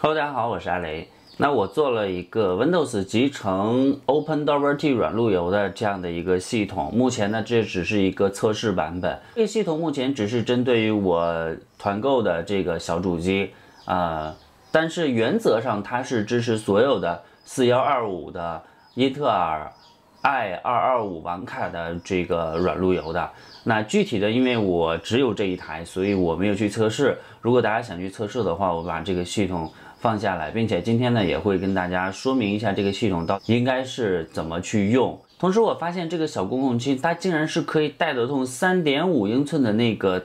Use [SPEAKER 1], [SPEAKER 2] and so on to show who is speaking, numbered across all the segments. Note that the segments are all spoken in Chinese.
[SPEAKER 1] Hello，大家好，我是阿雷。那我做了一个 Windows 集成 OpenWRT d 软路由的这样的一个系统。目前呢，这只是一个测试版本。这个系统目前只是针对于我团购的这个小主机啊，但是原则上它是支持所有的四幺二五的英特尔 i 二二五网卡的这个软路由的。那具体的，因为我只有这一台，所以我没有去测试。如果大家想去测试的话，我把这个系统。放下来，并且今天呢也会跟大家说明一下这个系统到应该是怎么去用。同时，我发现这个小公共机它竟然是可以带得动三点五英寸的那个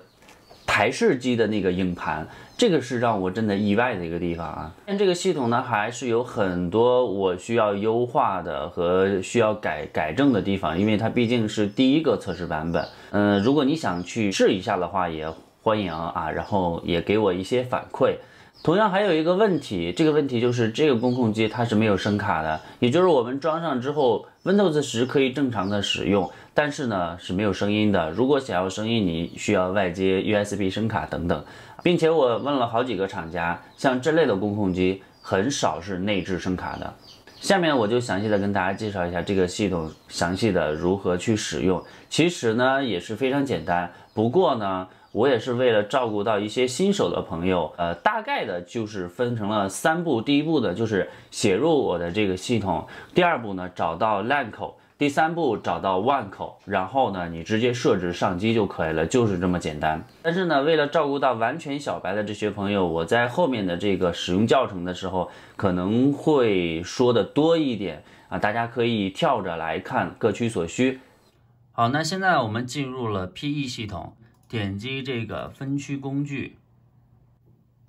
[SPEAKER 1] 台式机的那个硬盘，这个是让我真的意外的一个地方啊。但这个系统呢还是有很多我需要优化的和需要改改正的地方，因为它毕竟是第一个测试版本。嗯，如果你想去试一下的话，也欢迎啊，然后也给我一些反馈。同样还有一个问题，这个问题就是这个工控机它是没有声卡的，也就是我们装上之后，Windows 十可以正常的使用，但是呢是没有声音的。如果想要声音，你需要外接 USB 声卡等等。并且我问了好几个厂家，像这类的工控机很少是内置声卡的。下面我就详细的跟大家介绍一下这个系统详细的如何去使用。其实呢也是非常简单，不过呢。我也是为了照顾到一些新手的朋友，呃，大概的就是分成了三步。第一步的就是写入我的这个系统，第二步呢找到 l a n 口，第三步找到万口，然后呢你直接设置上机就可以了，就是这么简单。但是呢，为了照顾到完全小白的这些朋友，我在后面的这个使用教程的时候可能会说的多一点啊，大家可以跳着来看，各取所需。好，那现在我们进入了 PE 系统。点击这个分区工具，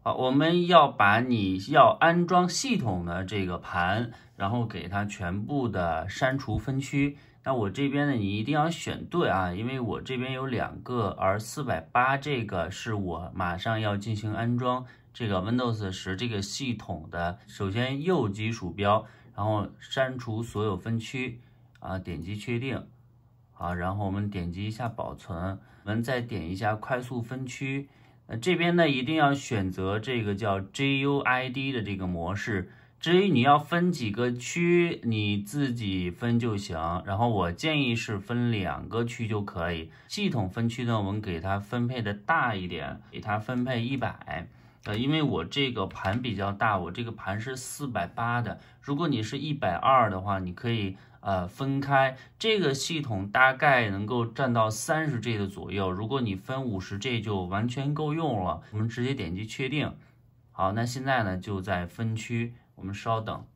[SPEAKER 1] 好，我们要把你要安装系统的这个盘，然后给它全部的删除分区。那我这边呢，你一定要选对啊，因为我这边有两个，而四百八这个是我马上要进行安装这个 Windows 十这个系统的。首先右击鼠标，然后删除所有分区，啊，点击确定。啊，然后我们点击一下保存，我们再点一下快速分区。那这边呢，一定要选择这个叫 GUID 的这个模式。至于你要分几个区，你自己分就行。然后我建议是分两个区就可以。系统分区呢，我们给它分配的大一点，给它分配一百。呃，因为我这个盘比较大，我这个盘是四百八的。如果你是一百二的话，你可以呃分开。这个系统大概能够占到三十 G 的左右，如果你分五十 G 就完全够用了。我们直接点击确定。好，那现在呢就在分区，我们稍等。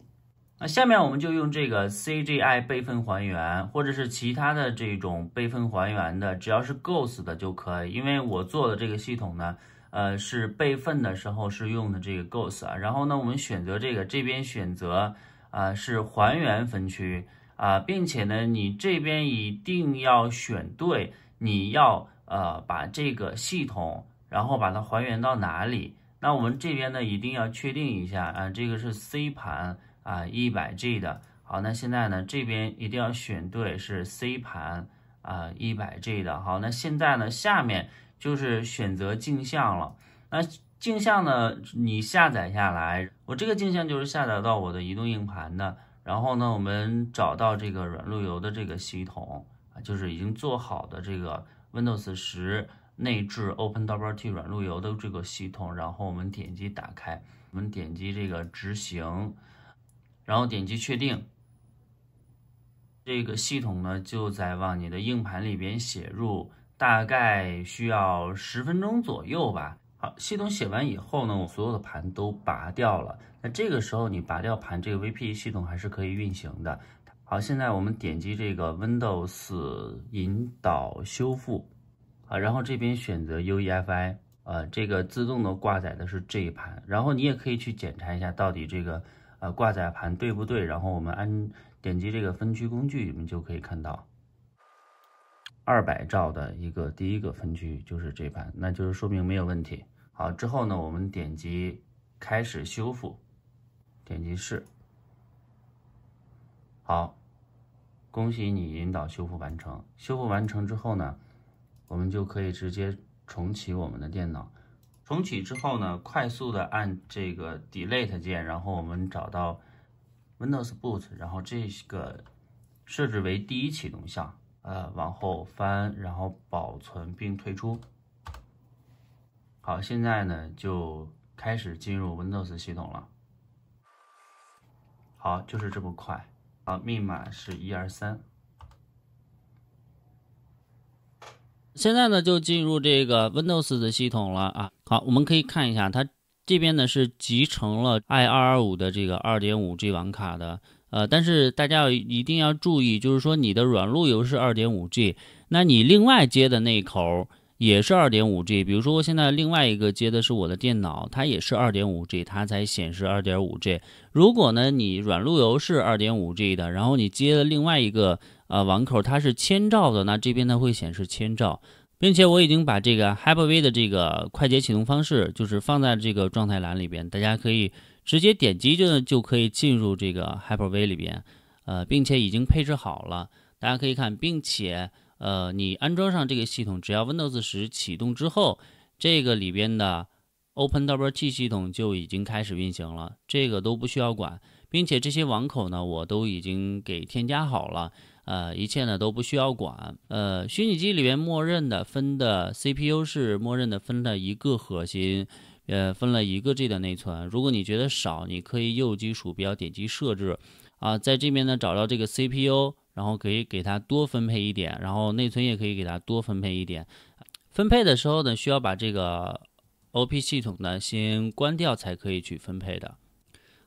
[SPEAKER 1] 那下面我们就用这个 CGI 备份还原，或者是其他的这种备份还原的，只要是 Ghost 的就可以，因为我做的这个系统呢。呃，是备份的时候是用的这个 Ghost 啊，然后呢，我们选择这个这边选择啊，是还原分区啊，并且呢，你这边一定要选对，你要呃把这个系统，然后把它还原到哪里？那我们这边呢，一定要确定一下啊，这个是 C 盘啊，一百 G 的。好，那现在呢，这边一定要选对，是 C 盘啊，一百 G 的。好，那现在呢，下面。就是选择镜像了，那镜像呢？你下载下来，我这个镜像就是下载到我的移动硬盘的。然后呢，我们找到这个软路由的这个系统啊，就是已经做好的这个 Windows 十内置 OpenWRT 软路由的这个系统。然后我们点击打开，我们点击这个执行，然后点击确定。这个系统呢，就在往你的硬盘里边写入。大概需要十分钟左右吧。好，系统写完以后呢，我所有的盘都拔掉了。那这个时候你拔掉盘，这个 V P E 系统还是可以运行的。好，现在我们点击这个 Windows 引导修复，啊，然后这边选择 U E F I，呃，这个自动的挂载的是这一盘。然后你也可以去检查一下到底这个呃挂载盘对不对。然后我们按点击这个分区工具，你们就可以看到。二百兆的一个第一个分区就是这盘，那就是说明没有问题。好，之后呢，我们点击开始修复，点击是。好，恭喜你引导修复完成。修复完成之后呢，我们就可以直接重启我们的电脑。重启之后呢，快速的按这个 Delete 键，然后我们找到 Windows Boot，然后这个设置为第一启动项。呃，往后翻，然后保存并退出。好，现在呢就开始进入 Windows 系统了。好，就是这么快。好，密码是一二三。现在呢就进入这个 Windows 的系统了啊。好，我们可以看一下，它这边呢是集成了 i225 的这个 2.5G 网卡的。呃，但是大家要一定要注意，就是说你的软路由是 2.5G，那你另外接的那一口也是 2.5G。比如说我现在另外一个接的是我的电脑，它也是 2.5G，它才显示 2.5G。如果呢你软路由是 2.5G 的，然后你接了另外一个呃网口，它是千兆的，那这边呢会显示千兆，并且我已经把这个 HyperV 的这个快捷启动方式就是放在这个状态栏里边，大家可以。直接点击就就可以进入这个 Hyper V 里边，呃，并且已经配置好了。大家可以看，并且，呃，你安装上这个系统，只要 Windows 十启动之后，这个里边的 OpenWRT 系统就已经开始运行了，这个都不需要管。并且这些网口呢，我都已经给添加好了，呃，一切呢都不需要管。呃，虚拟机里边默认的分的 CPU 是默认的分了一个核心。呃，分了一个 G 的内存，如果你觉得少，你可以右击鼠标点击设置，啊，在这边呢找到这个 CPU，然后可以给它多分配一点，然后内存也可以给它多分配一点。分配的时候呢，需要把这个 OP 系统呢先关掉才可以去分配的。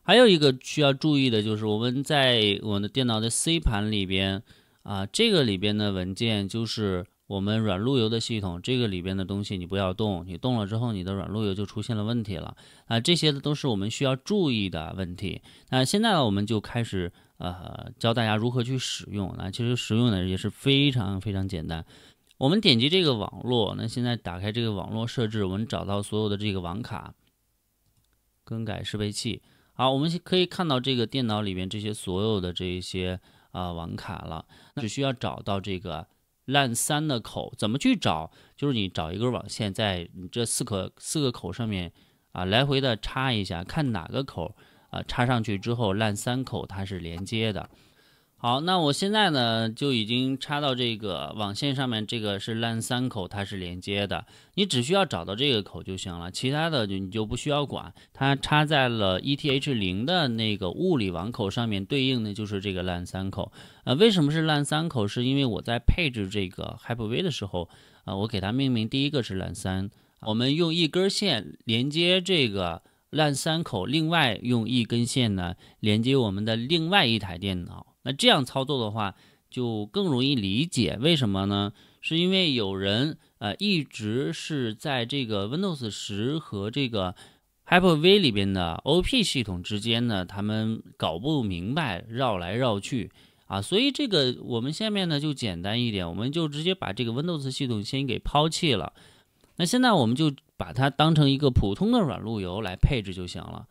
[SPEAKER 1] 还有一个需要注意的就是，我们在我们的电脑的 C 盘里边，啊，这个里边的文件就是。我们软路由的系统，这个里边的东西你不要动，你动了之后，你的软路由就出现了问题了。啊，这些的都是我们需要注意的问题。那现在呢，我们就开始呃教大家如何去使用。那其实使用呢也是非常非常简单。我们点击这个网络，那现在打开这个网络设置，我们找到所有的这个网卡，更改适配器。好，我们可以看到这个电脑里面这些所有的这些啊网卡了，只需要找到这个。烂三的口怎么去找？就是你找一根网线，在你这四个四个口上面啊，来回的插一下，看哪个口啊插上去之后烂三口它是连接的。好，那我现在呢就已经插到这个网线上面，这个是 lan 三口，它是连接的。你只需要找到这个口就行了，其他的你就不需要管。它插在了 eth 零的那个物理网口上面，对应的就是这个 lan 三口。呃，为什么是 lan 三口？是因为我在配置这个 Hyper V 的时候，啊，我给它命名第一个是 lan 三。我们用一根线连接这个 lan 三口，另外用一根线呢连接我们的另外一台电脑。那这样操作的话，就更容易理解，为什么呢？是因为有人呃一直是在这个 Windows 十和这个 Hyper V 里边的 O P 系统之间呢，他们搞不明白，绕来绕去啊。所以这个我们下面呢就简单一点，我们就直接把这个 Windows 系统先给抛弃了。那现在我们就把它当成一个普通的软路由来配置就行了。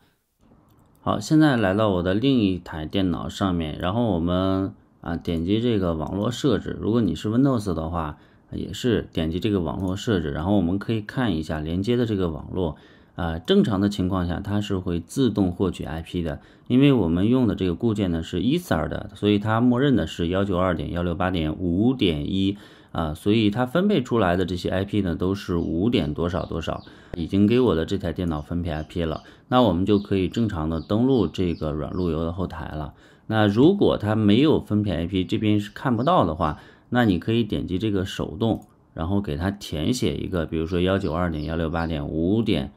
[SPEAKER 1] 好，现在来到我的另一台电脑上面，然后我们啊点击这个网络设置。如果你是 Windows 的话，也是点击这个网络设置，然后我们可以看一下连接的这个网络。啊，正常的情况下它是会自动获取 IP 的，因为我们用的这个固件呢是 Eser 的，所以它默认的是幺九二点幺六八点五点一。啊，所以它分配出来的这些 IP 呢，都是五点多少多少，已经给我的这台电脑分配 IP 了。那我们就可以正常的登录这个软路由的后台了。那如果它没有分配 IP，这边是看不到的话，那你可以点击这个手动，然后给它填写一个，比如说幺九二点幺六八点五点。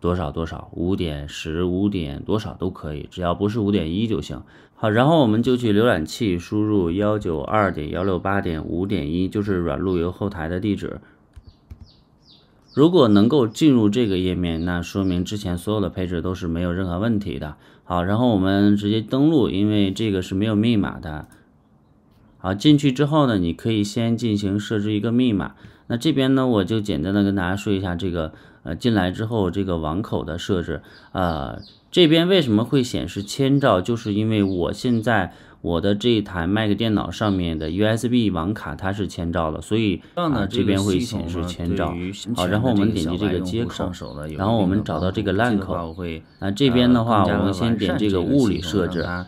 [SPEAKER 1] 多少多少，五点十五点多少都可以，只要不是五点一就行。好，然后我们就去浏览器输入幺九二点幺六八点五点一，就是软路由后台的地址。如果能够进入这个页面，那说明之前所有的配置都是没有任何问题的。好，然后我们直接登录，因为这个是没有密码的。好，进去之后呢，你可以先进行设置一个密码。那这边呢，我就简单的跟大家说一下这个。呃，进来之后这个网口的设置，啊，这边为什么会显示千兆？就是因为我现在我的这一台 Mac 电脑上面的 USB 网卡它是千兆的，所以这这边会显示千兆。好，然后我们点击这个接口，然后我们找到这个 LAN 口。那这边的话我们先点这个物理设置，啊，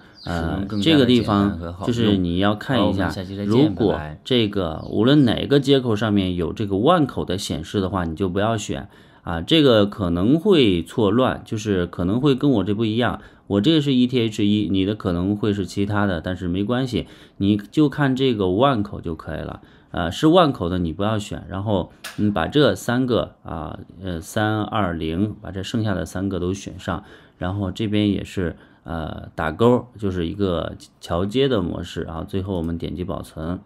[SPEAKER 1] 这个地方就是你要看一下，如果这个无论哪个接口上面有这个万口的显示的话，你就不要选。啊，这个可能会错乱，就是可能会跟我这不一样。我这个是 ETH 一，你的可能会是其他的，但是没关系，你就看这个万口就可以了。呃，是万口的你不要选，然后你把这三个啊，呃，三二零，把这剩下的三个都选上，然后这边也是呃打勾，就是一个桥接的模式，然后最后我们点击保存。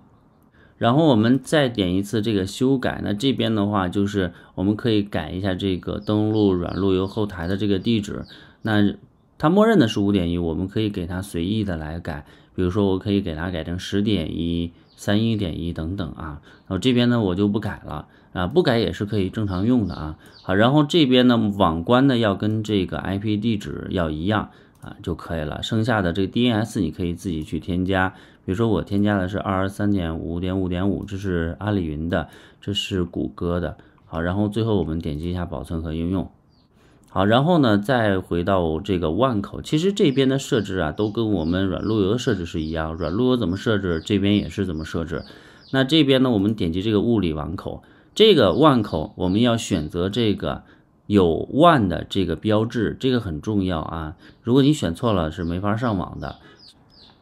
[SPEAKER 1] 然后我们再点一次这个修改，那这边的话就是我们可以改一下这个登录软路由后台的这个地址，那它默认的是五点一，我们可以给它随意的来改，比如说我可以给它改成十点一、三一点一等等啊。然后这边呢我就不改了啊，不改也是可以正常用的啊。好，然后这边呢网关呢要跟这个 IP 地址要一样啊就可以了，剩下的这个 DNS 你可以自己去添加。比如说我添加的是二十三点五点五点五，这是阿里云的，这是谷歌的。好，然后最后我们点击一下保存和应用。好，然后呢，再回到这个万口，其实这边的设置啊，都跟我们软路由的设置是一样，软路由怎么设置，这边也是怎么设置。那这边呢，我们点击这个物理网口，这个万口我们要选择这个有万的这个标志，这个很重要啊，如果你选错了是没法上网的。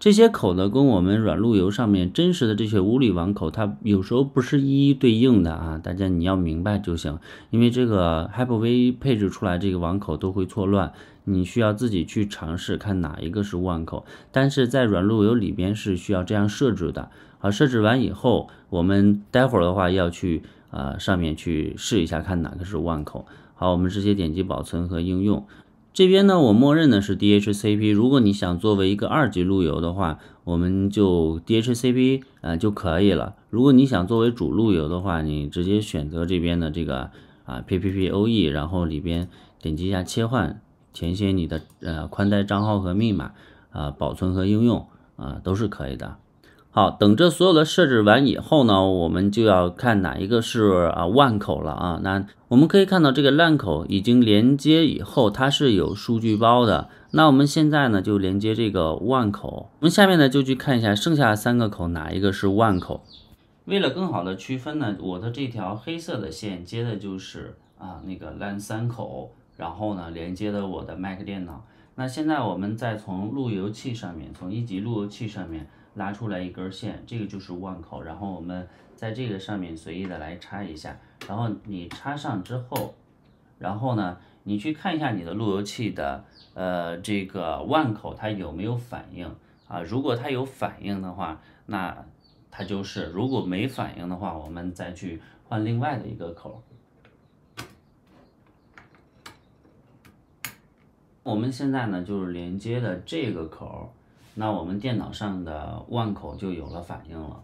[SPEAKER 1] 这些口呢，跟我们软路由上面真实的这些物理网口，它有时候不是一一对应的啊。大家你要明白就行，因为这个 HyperV 配置出来这个网口都会错乱，你需要自己去尝试看哪一个是网口。但是在软路由里边是需要这样设置的。好，设置完以后，我们待会儿的话要去啊上面去试一下，看哪个是网口。好，我们直接点击保存和应用。这边呢，我默认的是 DHCP。如果你想作为一个二级路由的话，我们就 DHCP 啊就可以了。如果你想作为主路由的话，你直接选择这边的这个啊 PPPoE，然后里边点击一下切换，填写你的呃宽带账号和密码啊，保存和应用啊都是可以的。好，等这所有的设置完以后呢，我们就要看哪一个是啊万口了啊。那我们可以看到这个 lan 口已经连接以后，它是有数据包的。那我们现在呢就连接这个万口，我们下面呢就去看一下剩下三个口哪一个是万口。为了更好的区分呢，我的这条黑色的线接的就是啊那个 lan 三口，然后呢连接的我的 mac 电脑。那现在我们再从路由器上面，从一级路由器上面。拉出来一根线，这个就是万口，然后我们在这个上面随意的来插一下，然后你插上之后，然后呢，你去看一下你的路由器的呃这个万口它有没有反应啊？如果它有反应的话，那它就是；如果没反应的话，我们再去换另外的一个口。我们现在呢就是连接的这个口。那我们电脑上的万口就有了反应了。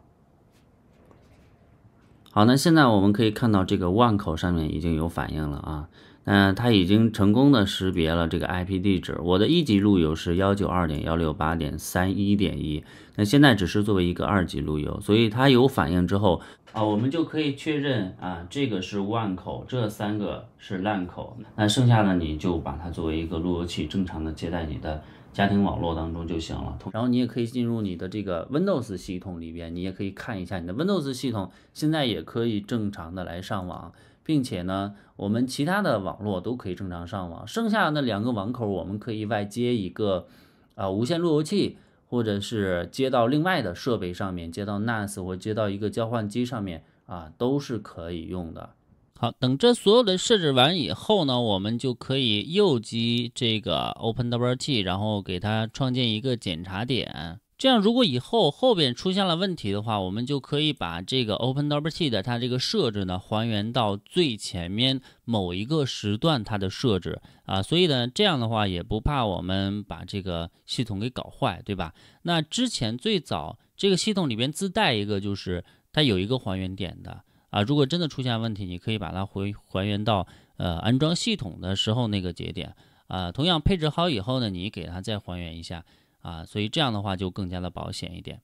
[SPEAKER 1] 好，那现在我们可以看到这个万口上面已经有反应了啊。嗯，它已经成功的识别了这个 IP 地址。我的一级路由是幺九二点幺六八点三一点一。那现在只是作为一个二级路由，所以它有反应之后啊，我们就可以确认啊，这个是万口，这三个是 LAN 口。那剩下的你就把它作为一个路由器正常的接待你的。家庭网络当中就行了，然后你也可以进入你的这个 Windows 系统里边，你也可以看一下你的 Windows 系统现在也可以正常的来上网，并且呢，我们其他的网络都可以正常上网，剩下的两个网口我们可以外接一个啊无线路由器，或者是接到另外的设备上面，接到 NAS 或接到一个交换机上面啊，都是可以用的。好，等这所有的设置完以后呢，我们就可以右击这个 OpenWRT，然后给它创建一个检查点。这样，如果以后后边出现了问题的话，我们就可以把这个 OpenWRT 的它这个设置呢还原到最前面某一个时段它的设置啊。所以呢，这样的话也不怕我们把这个系统给搞坏，对吧？那之前最早这个系统里边自带一个，就是它有一个还原点的。啊，如果真的出现问题，你可以把它回还原到呃安装系统的时候那个节点啊。同样配置好以后呢，你给它再还原一下啊，所以这样的话就更加的保险一点。